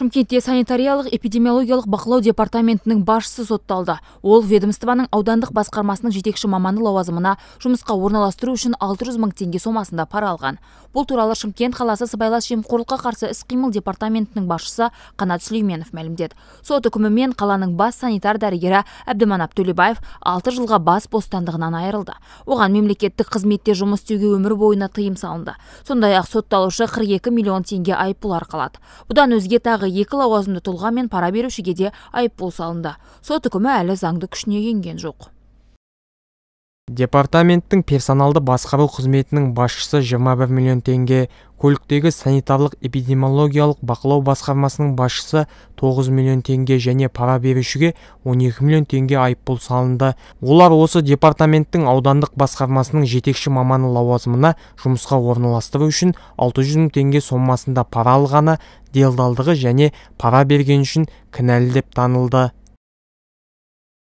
шымкентте санитариялық эпидемиологиялық бақылау департаментінің басшысы сотталды ол ведомствоның аудандық басқармасының жетекші маманы лауазымына жұмысқа орналастыру үшін 600 мың теңге сомасында пара алған бұл туралы шымкент қаласы сыбайлас жемқорлыққа қарсы іс қимыл департаментінің басшысы қанат сүлейменов мәлімдеді сот үкімімен қаланың бас санитар дәрігері әбдіманап төлебаев 6 жылға бас бостандығынан айырылды оған мемлекеттік қызметте жұмыс істеуге өмір бойына тыйым салынды сондай ақ сотталушы 42 миллион теңге айыппұл арқалады бұдан өзге тағы екі лауазымды тұлға мен пара берушіге де айыппұл салынды сот үкімі әлі заңды күшіне енген жоқ департаменттің персоналды басқару қызметінің басшысы 21 миллион теңге көліктегі санитарлық эпидемиологиялық бақылау басқармасының басшысы 9 миллион теңге және пара берушіге 12 миллион теңге айыппұл салынды олар осы департаменттің аудандық басқармасының жетекші маманы лауазымына жұмысқа орналастыру үшін 600 мың теңге сомасында пара алғаны делдалдығы және пара бергені үшін кінәлі деп танылды